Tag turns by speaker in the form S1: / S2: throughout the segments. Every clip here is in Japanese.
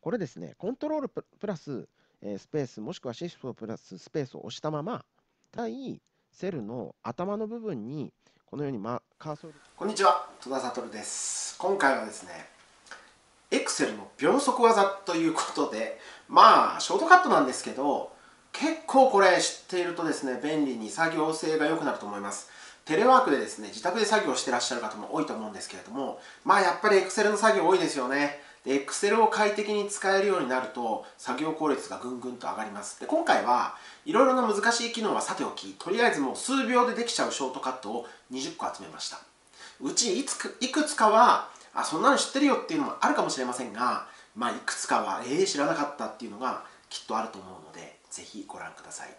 S1: これですね、コントロールプラス、えスペース、もしくはシフトプラススペースを押したまま、対セルの頭の部分に、このように、ま、カーソル。こんにちは、戸田悟です。今回はですね、Excel の秒速技ということで、まあ、ショートカットなんですけど、結構これ知っているとですね、便利に作業性が良くなると思います。テレワークでですね、自宅で作業してらっしゃる方も多いと思うんですけれども、まあやっぱりエクセルの作業多いですよね。で Excel を快適に使えるようになると作業効率がぐんぐんと上がりますで今回はいろいろな難しい機能はさておきとりあえずもう数秒でできちゃうショートカットを20個集めましたうちいついくつかはあそんなの知ってるよっていうのもあるかもしれませんが、まあ、いくつかはええー、知らなかったっていうのがきっとあると思うので是非ご覧ください。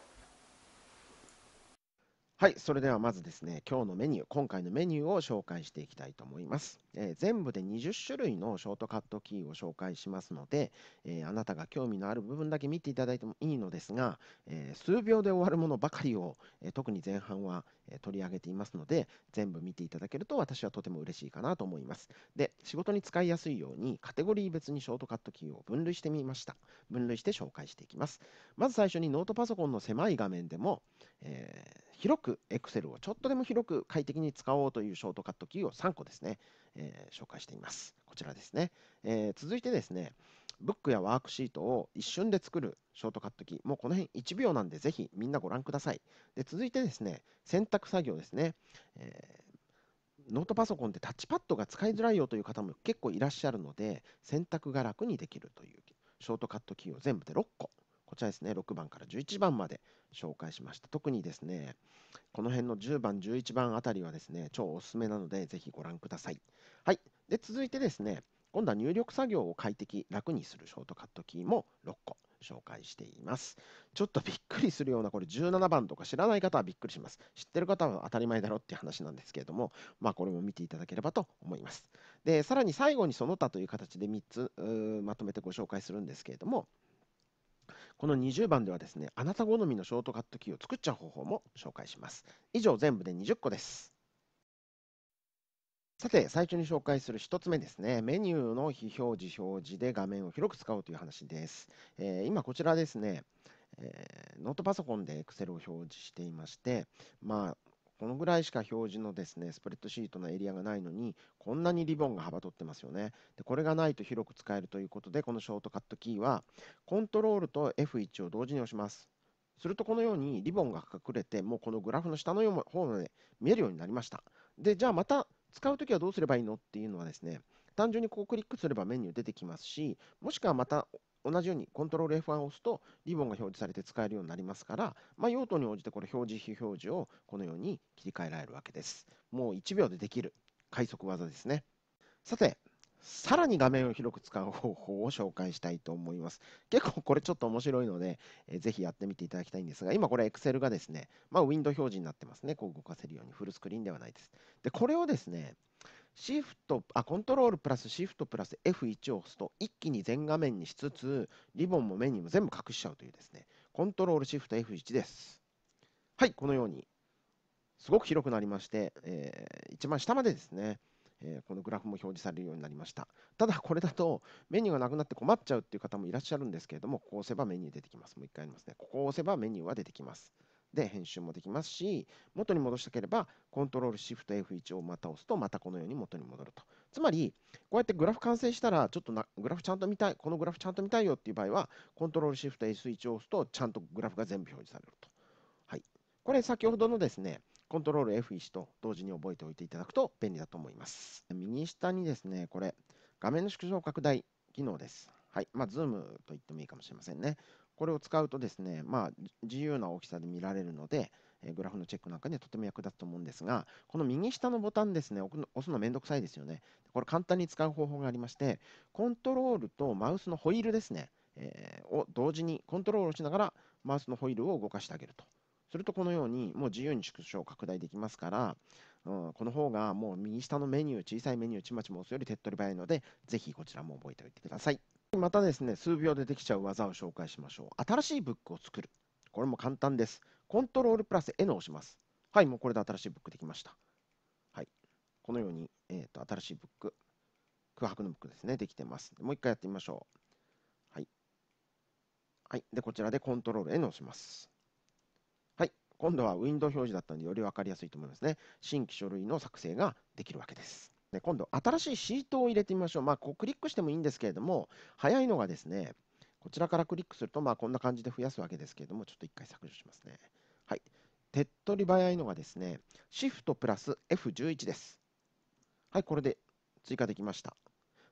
S1: はい、それではまずですね、今日のメニュー、今回のメニューを紹介していきたいと思います。えー、全部で20種類のショートカットキーを紹介しますので、えー、あなたが興味のある部分だけ見ていただいてもいいのですが、えー、数秒で終わるものばかりを、え特に前半は、え取り上げていますので、全部見ていただけると私はとても嬉しいかなと思います。で、仕事に使いやすいように、カテゴリー別にショートカットキーを分類してみました。分類して紹介していきます。まず最初にノートパソコンの狭い画面でも、えー広く Excel をちょっとでも広く快適に使おうというショートカットキーを3個ですね、えー、紹介しています。こちらですね、えー、続いてですね、ブックやワークシートを一瞬で作るショートカットキー。もうこの辺1秒なんでぜひみんなご覧ください。で続いてですね、選択作業ですね、えー、ノートパソコンでタッチパッドが使いづらいよという方も結構いらっしゃるので、選択が楽にできるというショートカットキーを全部で6個チャイスね6番から11番まで紹介しました特にですねこの辺の10番11番あたりはですね超おすすめなのでぜひご覧くださいはいで続いてですね今度は入力作業を快適楽にするショートカットキーも6個紹介していますちょっとびっくりするようなこれ17番とか知らない方はびっくりします知ってる方は当たり前だろっていう話なんですけれどもまあこれも見ていただければと思いますでさらに最後にその他という形で3つまとめてご紹介するんですけれどもこの20番ではですね、あなた好みのショートカットキーを作っちゃう方法も紹介します。以上全部で20個です。さて、最初に紹介する1つ目ですね。メニューの非表示、表示で画面を広く使おうという話です。えー、今、こちらですね、えー、ノートパソコンで Excel を表示していまして、まあ、このぐらいしか表示のですね、スプレッドシートのエリアがないのに、こんなにリボンが幅取ってますよね。でこれがないと広く使えるということで、このショートカットキーは、コントロールと F1 を同時に押します。するとこのようにリボンが隠れて、もうこのグラフの下の方まで見えるようになりました。で、じゃあまた使うときはどうすればいいのっていうのはですね、単純にこうクリックすればメニュー出てきますし、もしくはまた同じようにコントロール F1 を押すとリボンが表示されて使えるようになりますから、まあ、用途に応じてこれ表示、非表示をこのように切り替えられるわけです。もう1秒でできる快速技ですね。さて、さらに画面を広く使う方法を紹介したいと思います。結構これちょっと面白いので、えー、ぜひやってみていただきたいんですが、今これ Excel がですね、まあ、ウィンドウ表示になってますね。こう動かせるようにフルスクリーンではないです。で、これをですね、シフトあコントロールプラスシフトプラス F1 を押すと一気に全画面にしつつリボンもメニューも全部隠しちゃうというですねコントロールシフト F1 ですはいこのようにすごく広くなりまして、えー、一番下までですね、えー、このグラフも表示されるようになりましたただこれだとメニューがなくなって困っちゃうっていう方もいらっしゃるんですけれどもここを押せばメニュー出てきますもう一回やりますねここを押せばメニューは出てきますで編集もできますし、元に戻したければ、コントロールシフト F1 をまた押すと、またこのように元に戻ると。つまり、こうやってグラフ完成したら、ちょっとなグラフちゃんと見たい、このグラフちゃんと見たいよっていう場合は、コントロールシフト S1 を押すと、ちゃんとグラフが全部表示されると。はい。これ、先ほどのですね、コントロール F1 と同時に覚えておいていただくと便利だと思います。右下にですね、これ、画面の縮小拡大機能です。はい。まあ、ズームと言ってもいいかもしれませんね。これを使うとですね、まあ、自由な大きさで見られるので、えグラフのチェックなんかにはとても役立つと思うんですが、この右下のボタンですね、押すのめんどくさいですよね。これ簡単に使う方法がありまして、コントロールとマウスのホイールですね、えー、を同時にコントロールしながらマウスのホイールを動かしてあげると。するとこのようにもう自由に縮小拡大できますから、うん、この方がもう右下のメニュー、小さいメニュー、ちまちま押すより手っ取り早いので、ぜひこちらも覚えておいてください。またですね、数秒でできちゃう技を紹介しましょう。新しいブックを作る。これも簡単です。コントロールプラス N を押します。はい、もうこれで新しいブックできました。はい。このように、えーと、新しいブック、空白のブックですね、できてます。もう一回やってみましょう。はい。はい。で、こちらでコントロール N を押します。はい。今度はウィンドウ表示だったので、より分かりやすいと思いますね。新規書類の作成ができるわけです。で今度、新しいシートを入れてみましょう。まあ、こうクリックしてもいいんですけれども、早いのがですね、こちらからクリックすると、まあ、こんな感じで増やすわけですけれども、ちょっと一回削除しますね。はい。手っ取り早いのがですね、シフトプラス F11 です。はい、これで追加できました。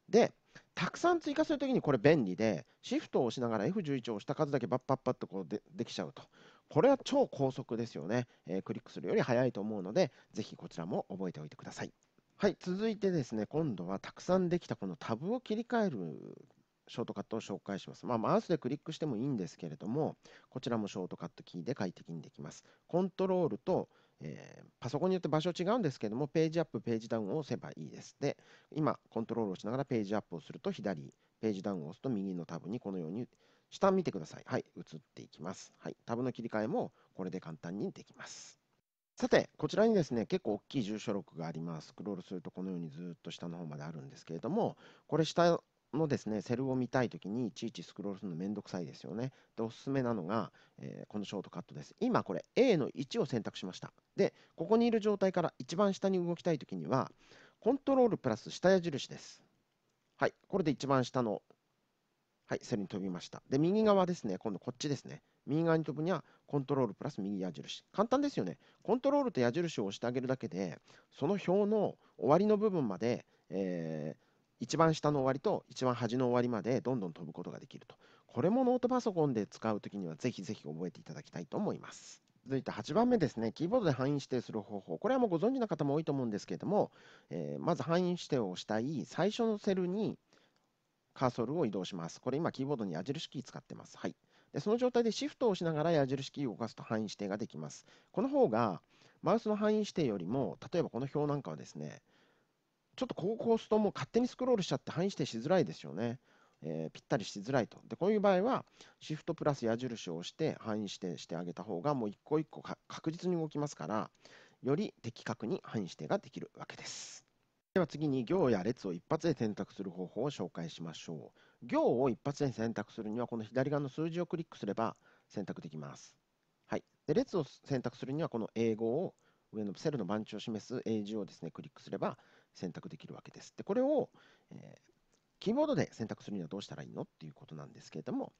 S1: で、たくさん追加するときにこれ便利で、シフトを押しながら F11 を押した数だけバッパッパッとこうでできちゃうと。これは超高速ですよね、えー、クリックするより早いと思うので、ぜひこちらも覚えておいてください。はい、続いてですね、今度はたくさんできたこのタブを切り替えるショートカットを紹介します。まあ、マウスでクリックしてもいいんですけれども、こちらもショートカットキーで快適にできます。コントロールと、えー、パソコンによって場所違うんですけども、ページアップ、ページダウンを押せばいいです。で、今、コントロールをしながらページアップをすると左、ページダウンを押すと右のタブにこのように、下見てください。はい、移っていきます。はい、タブの切り替えもこれで簡単にできます。さて、こちらにですね、結構大きい住所録があります。スクロールするとこのようにずっと下の方まであるんですけれども、これ下のですね、セルを見たいときにいちいちスクロールするのめんどくさいですよね。で、おすすめなのが、えー、このショートカットです。今これ A の1を選択しました。で、ここにいる状態から一番下に動きたいときには、コントロールプラス下矢印です。はい、これで一番下のはい、それに飛びました。で、右側ですね、今度こっちですね。右側に飛ぶには、コントロールプラス右矢印。簡単ですよね。コントロールと矢印を押してあげるだけで、その表の終わりの部分まで、えー、一番下の終わりと一番端の終わりまでどんどん飛ぶことができると。これもノートパソコンで使うときにはぜひぜひ覚えていただきたいと思います。続いて8番目ですね、キーボードで範囲指定する方法。これはもうご存知の方も多いと思うんですけれども、えー、まず範囲指定をしたい最初のセルにカーソルを移動します。これ今キーボードに矢印キー使ってます。はい。でその状態でシフトを押しながら矢印キーを動かすと範囲指定ができます。この方がマウスの範囲指定よりも、例えばこの表なんかはですね、ちょっとこう押すともう勝手にスクロールしちゃって範囲指定しづらいですよね。えー、ぴったりしづらいと。で、こういう場合は、シフトプラス矢印を押して範囲指定してあげた方が、もう一個一個確実に動きますから、より的確に範囲指定ができるわけです。では次に行や列を一発で選択する方法を紹介しましょう。行を一発で選択するにはこの左側の数字をクリックすれば選択できます。はい、で列を選択するにはこの英語を上のセルの番地を示す英字をですねクリックすれば選択できるわけです。でこれを、えー、キーボードで選択するにはどうしたらいいのっていうことなんですけれども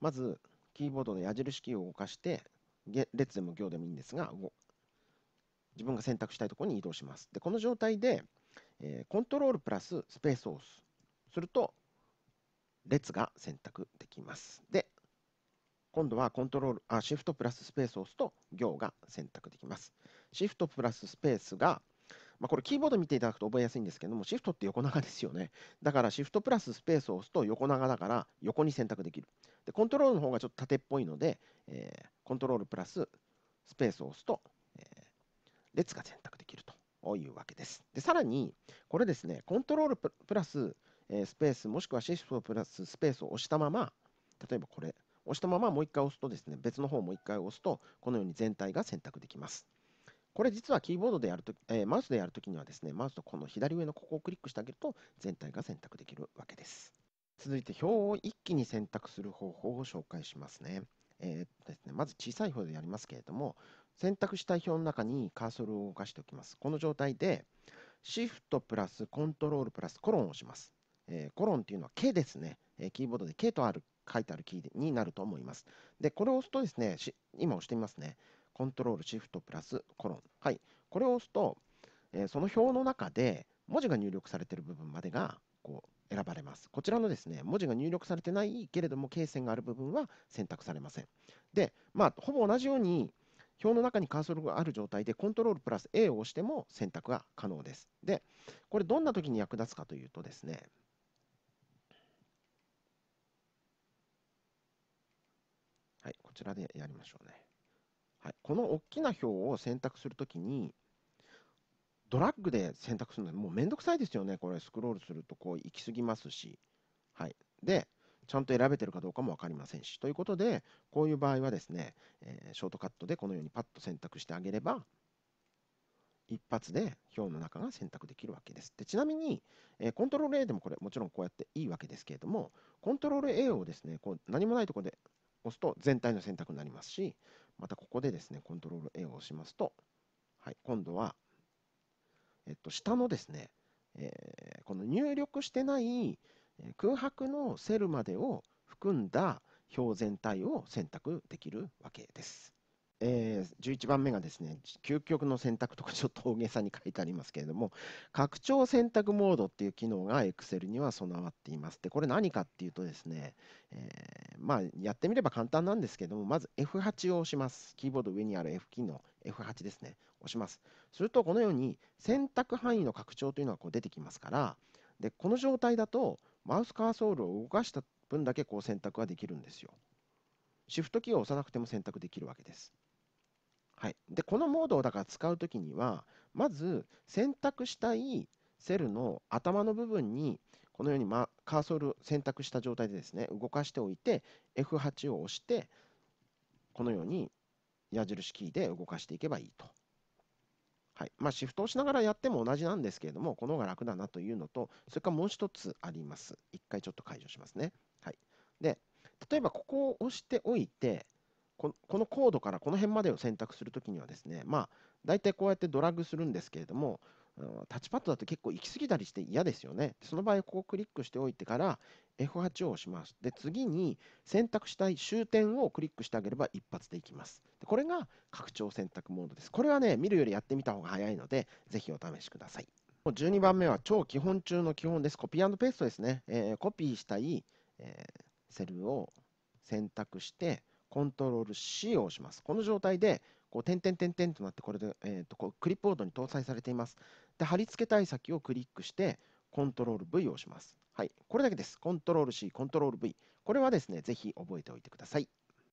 S1: まずキーボードの矢印キーを動かして列でも行でもいいんですが自分が選択したいところに移動します。でこの状態でえコントロールプラススペースを押す。すると、列が選択できます。で、今度はコントロール、あ、シフトプラススペースを押すと行が選択できます。シフトプラススペースが、まあ、これキーボード見ていただくと覚えやすいんですけども、シフトって横長ですよね。だからシフトプラススペースを押すと横長だから横に選択できる。で、コントロールの方がちょっと縦っぽいので、えー、コントロールプラススペースを押すと、えー、列が選択。いうわけです。でさらに、これですね、コントロールプラス、えスペース、もしくはシフトプラススペースを押したまま、例えばこれ、押したままもう1回押すとですね、別の方もう1回押すと、このように全体が選択できます。これ実はキーボードでやるとえー、マウスでやるときにはですね、マウスとこの左上のここをクリックしてあげると、全体が選択できるわけです。続いて表を一気に選択する方法を紹介しますね。えー、ですねまず小さい方でやりますけれども、選択した表の中にカーソルを動かしておきます。この状態で、シフトプラスコントロールプラスコロンを押します。えー、コロンっていうのは K ですね。えー、キーボードで K とある書いてあるキーになると思います。で、これを押すとですね、今押してみますね。コントロールシフトプラスコロン。はい。これを押すと、えー、その表の中で文字が入力されている部分までがこう選ばれます。こちらのですね、文字が入力されてないけれども、K 線がある部分は選択されません。で、まあ、ほぼ同じように、表の中にカーソルがある状態でコントロールプラス A を押しても選択が可能です。で、これどんな時に役立つかというとですね、はい、こちらでやりましょうね。はい、この大きな表を選択するときに、ドラッグで選択するのはもうめんどくさいですよね。これスクロールするとこう行き過ぎますし。はい。で、ちゃんと選べてるかどうかも分かりませんしということでこういう場合はですね、えー、ショートカットでこのようにパッと選択してあげれば一発で表の中が選択できるわけです。でちなみに、えー、コントロール A でもこれもちろんこうやっていいわけですけれどもコントロール A をですねこう何もないとこで押すと全体の選択になりますしまたここでですねコントロール A を押しますと、はい、今度は、えっと、下のですね、えー、この入力してない空白のセルまでを含んだ表全体を選択できるわけです。えー、11番目がですね究極の選択とかちょっと大げさに書いてありますけれども拡張選択モードっていう機能が Excel には備わっていますでこれ何かっていうとですね、えー、まあやってみれば簡単なんですけどもまず F8 を押しますキーボード上にある F キーの F8 ですね押しますするとこのように選択範囲の拡張というのがこう出てきますからでこの状態だとマウスカーソールを動かした分だけこう選択ができるんですよ。シフトキーを押さなくても選択できるわけです。はい、でこのモードをだから使う時にはまず選択したいセルの頭の部分にこのように、ま、カーソル選択した状態でですね動かしておいて F8 を押してこのように矢印キーで動かしていけばいいと。はいまあ、シフトをしながらやっても同じなんですけれども、この方が楽だなというのと、それからもう一つあります。一回ちょっと解除しますね。はい、で、例えばここを押しておいて、このコードからこの辺までを選択するときにはですね、まあ、大体こうやってドラッグするんですけれども、タッチパッドだと結構行き過ぎたりして嫌ですよね。その場合、ここをクリックしておいてから F8 を押します。で、次に選択したい終点をクリックしてあげれば一発でいきます。でこれが拡張選択モードです。これはね、見るよりやってみた方が早いので、ぜひお試しください。12番目は超基本中の基本です。コピーペーストですね。えー、コピーしたい、えー、セルを選択して、コントロール C を押します。この状態で、こう、点点点点となって、これで、えーとこうクリップボードに搭載されています。で貼り付け対策をクリックして、コントロール V を押します。はい、これだけです。コントロール C、コントロール V。これはですね、ぜひ覚えておいてください。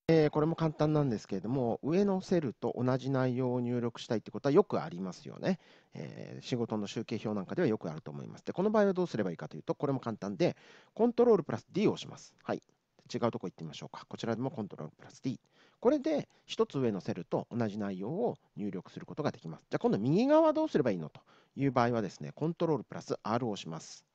S1: えー、これも簡単なんですけれども、上のセルと同じ内容を入力したいってことはよくありますよね。えー、仕事の集計表なんかではよくあると思います。で、この場合はどうすればいいかというと、これも簡単で、コントロールプラス D を押します。はい。違うとこ行ってみましょうか。こちらでもコントロールプラス D。これで1つ上のセルと同じ内容を入力することができます。じゃあ今度右側どうすればいいのという場合はですね、コントロールプラス R を押します。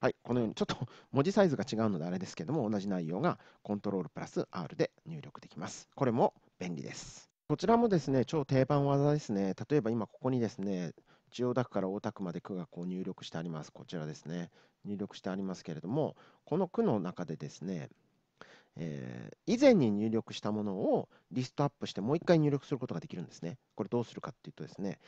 S1: はい、このようにちょっと文字サイズが違うのであれですけども、同じ内容がコントロールプラス R で入力できます。これも便利です。こちらもですね、超定番技ですね。例えば今ここにですね、千代田区から大田区まで区がこう入力してあります。こちらですね。入力してありますけれども、この区の中でですね、えー、以前に入力したものをリストアップしてもう一回入力することができるんですね。これどうするかっていうとですね、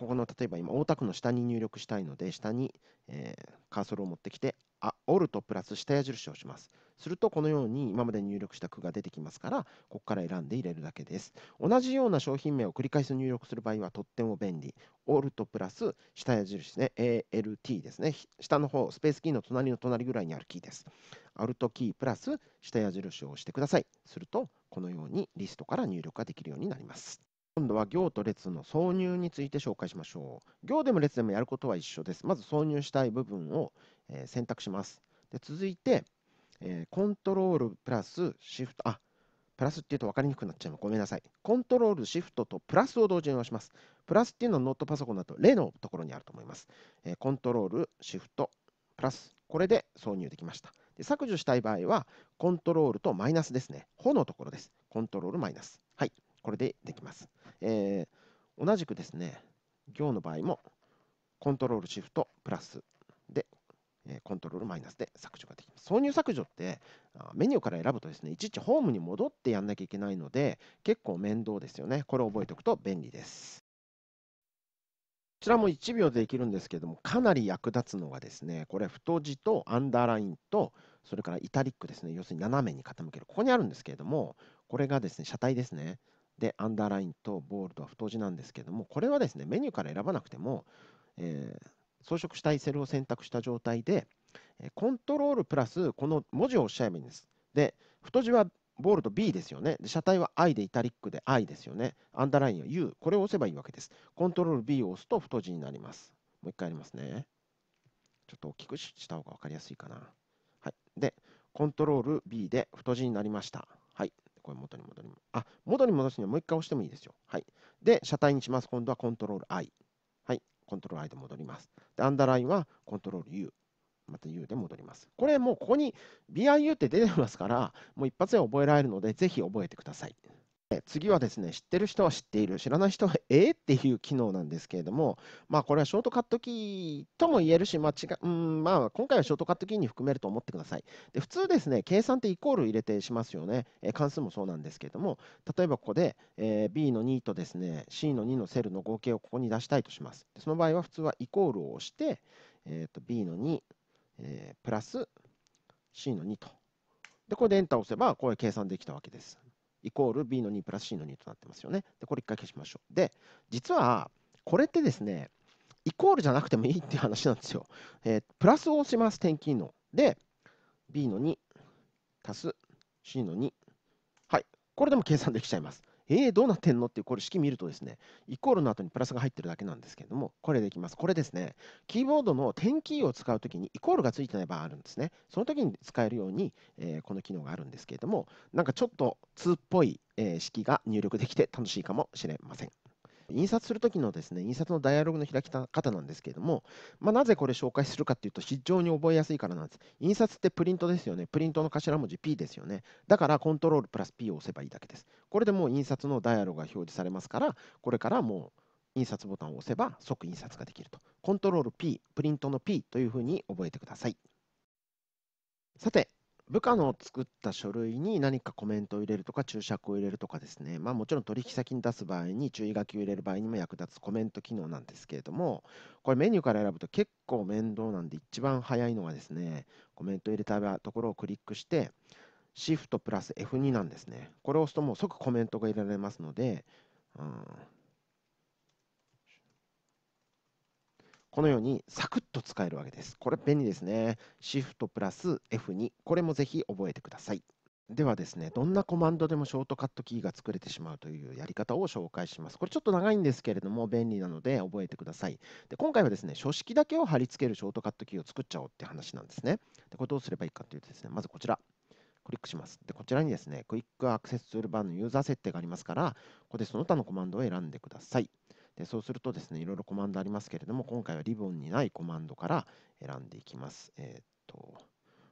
S1: ここの例えば今大田区の下に入力したいので下に、えー、カーソルを持ってきてあ Alt プラス下矢印をしますするとこのように今まで入力した区が出てきますからここから選んで入れるだけです同じような商品名を繰り返し入力する場合はとっても便利 Alt プラス下矢印ね ALT ですね下の方スペースキーの隣の隣ぐらいにあるキーです Alt キープラス下矢印を押してくださいするとこのようにリストから入力ができるようになります今度は行と列の挿入について紹介しましょう。行でも列でもやることは一緒です。まず挿入したい部分を、え選択します。で続いて、えコントロールプラスシフト、あ、プラスっていうと分かりにくくなっちゃうごめんなさい。コントロールシフトとプラスを同時に押します。プラスっていうのはノートパソコンだと例のところにあると思います。えコントロールシフトプラス。これで挿入できました。で削除したい場合は、コントロールとマイナスですね。ほのところです。コントロールマイナス。これでできます。えー、同じくですね、行の場合も、コントロールシフトプラスで、えコントロールマイナスで削除ができます。挿入削除ってメニューから選ぶとですね、いちいちホームに戻ってやんなきゃいけないので、結構面倒ですよね。これを覚えておくと便利です。こちらも1秒でできるんですけども、かなり役立つのがですね、これ、太字とアンダーラインと、それからイタリックですね、要するに斜めに傾ける、ここにあるんですけれども、これがですね、車体ですね、で、アンダーラインとボールドは太字なんですけども、これはですね、メニューから選ばなくても、えー、装飾したいセルを選択した状態で、コントロールプラス、この文字を押しちゃえばいいんです。で、太字はボールド B ですよね。で車体は I でイタリックで I ですよね。アンダーラインは U。これを押せばいいわけです。コントロール B を押すと太字になります。もう一回やりますね。ちょっと大きくした方が分かりやすいかな。はい。で、コントロール B で太字になりました。はい。これ元に戻ります。あ、元に戻すにはもう一回押してもいいですよ。はい。で、車体にします。今度はコントロール I。はい。コントロール I で戻ります。で、アンダーラインはコントロール U。また U で戻ります。これもうここに BIU って出てますから、もう一発で覚えられるので、ぜひ覚えてください。次はですね、知ってる人は知っている、知らない人はええっていう機能なんですけれども、まあ、これはショートカットキーとも言えるし、まあ違うんまあ、今回はショートカットキーに含めると思ってください。で普通ですね、計算ってイコール入れてしますよね、え関数もそうなんですけれども、例えばここで、え B の2とですね、C の2のセルの合計をここに出したいとします。その場合は普通はイコールを押して、えー、と B の2、えー、プラス C の2と。で、これでエンターを押せば、こういう計算できたわけです。イコール B の2プラス C の2となってますよね。で、これ一回消しましょう。で、実は、これってですね、イコールじゃなくてもいいっていう話なんですよ。えー、プラスを押します、点機の。で、B の2足す C の2。はい。これでも計算できちゃいます。えー、どうなってんのっていう、これ式見るとですね、イコールの後にプラスが入ってるだけなんですけれども、これできます。これですね、キーボードの点キーを使うときにイコールがついてない場合あるんですね。その時に使えるように、えー、この機能があるんですけれども、なんかちょっと2っぽい、え式が入力できて楽しいかもしれません。印刷する時のですね、印刷のダイアログの開き方なんですけれども、まあ、なぜこれ紹介するかっていうと非常に覚えやすいからなんです。印刷ってプリントですよね。プリントの頭文字 P ですよね。だからコントロールプラス P を押せばいいだけです。これでもう印刷のダイアログが表示されますから、これからもう印刷ボタンを押せば即印刷ができると。コントロール P、プリントの P というふうに覚えてください。さて、部下の作った書類に何かコメントを入れるとか注釈を入れるとかですね、まあ、もちろん取引先に出す場合に注意書きを入れる場合にも役立つコメント機能なんですけれどもこれメニューから選ぶと結構面倒なんで一番早いのがですねコメント入れたところをクリックしてシフトプラス F2 なんですねこれを押すともう即コメントが入れられますので、うん、このようにサクッと使えるわけです。これ便利ですね。Shift プラス F2。これもぜひ覚えてください。ではですね、どんなコマンドでもショートカットキーが作れてしまうというやり方を紹介します。これちょっと長いんですけれども、便利なので覚えてください。で今回はですね、書式だけを貼り付けるショートカットキーを作っちゃおうって話なんですね。でこれどうすればいいかというとですね、まずこちら、クリックします。でこちらにですね、クイックアクセスツールバーのユーザー設定がありますから、ここでその他のコマンドを選んでください。でそうするとですね、いろいろコマンドありますけれども、今回はリボンにないコマンドから選んでいきます。えー、っと、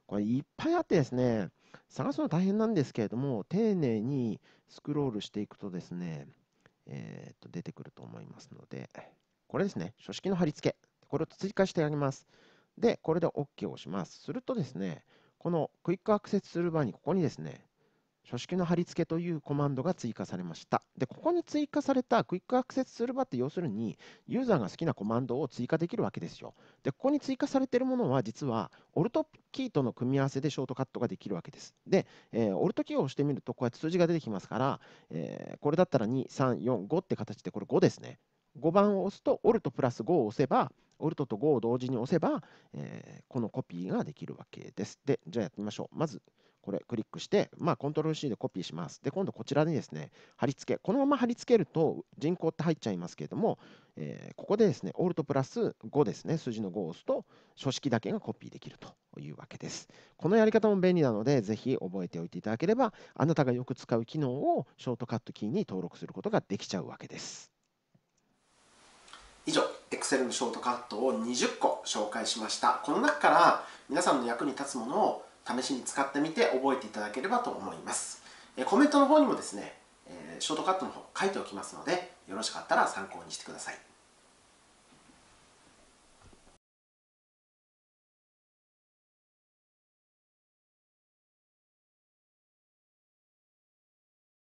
S1: これいっぱいあってですね、探すの大変なんですけれども、丁寧にスクロールしていくとですね、えー、っと出てくると思いますので、これですね、書式の貼り付け。これを追加してあげます。で、これで OK を押します。するとですね、このクイックアクセスする場に、ここにですね、書式の貼り付けというコマンドが追加されました。で、ここに追加されたクイックアクセスする場って要するに、ユーザーが好きなコマンドを追加できるわけですよ。で、ここに追加されているものは、実は、オルトキーとの組み合わせでショートカットができるわけです。で、えー、オルトキーを押してみると、こうやって数字が出てきますから、えー、これだったら2、3、4、5って形で、これ5ですね。5番を押すと、オルトプラス5を押せば、オルトと5を同時に押せば、えー、このコピーができるわけです。で、じゃあやってみましょう。まず、これクリックして、まあ、コントロール C でコピーします。で、今度こちらにですね、貼り付け、このまま貼り付けると人口って入っちゃいますけれども、えー、ここでですね、オルトプラス5ですね、数字の5を押すと、書式だけがコピーできるというわけです。このやり方も便利なので、ぜひ覚えておいていただければ、あなたがよく使う機能をショートカットキーに登録することができちゃうわけです。以上 Excel のショートカットを20個紹介しましたこの中から皆さんの役に立つものを試しに使ってみて覚えていただければと思います。えコメントの方にもですね、えショートカットの方書いておきますので、よろしかったら参考にしてください。